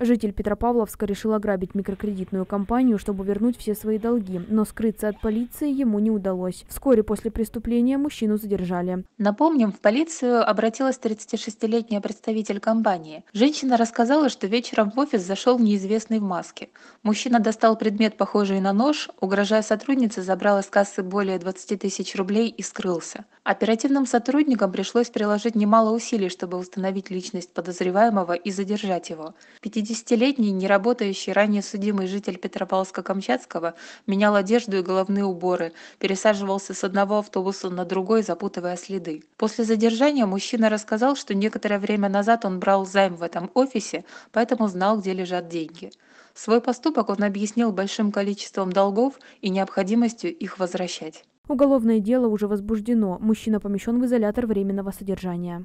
Житель Петропавловска решил ограбить микрокредитную компанию, чтобы вернуть все свои долги, но скрыться от полиции ему не удалось. Вскоре после преступления мужчину задержали. Напомним, в полицию обратилась 36-летняя представитель компании. Женщина рассказала, что вечером в офис зашел неизвестный в маске. Мужчина достал предмет, похожий на нож, угрожая сотруднице, забрал из кассы более 20 тысяч рублей и скрылся. Оперативным сотрудникам пришлось приложить немало усилий, чтобы установить личность подозреваемого и задержать его не работающий ранее судимый житель Петропавловска-Камчатского менял одежду и головные уборы, пересаживался с одного автобуса на другой, запутывая следы. После задержания мужчина рассказал, что некоторое время назад он брал займ в этом офисе, поэтому знал, где лежат деньги. Свой поступок он объяснил большим количеством долгов и необходимостью их возвращать. Уголовное дело уже возбуждено. Мужчина помещен в изолятор временного содержания.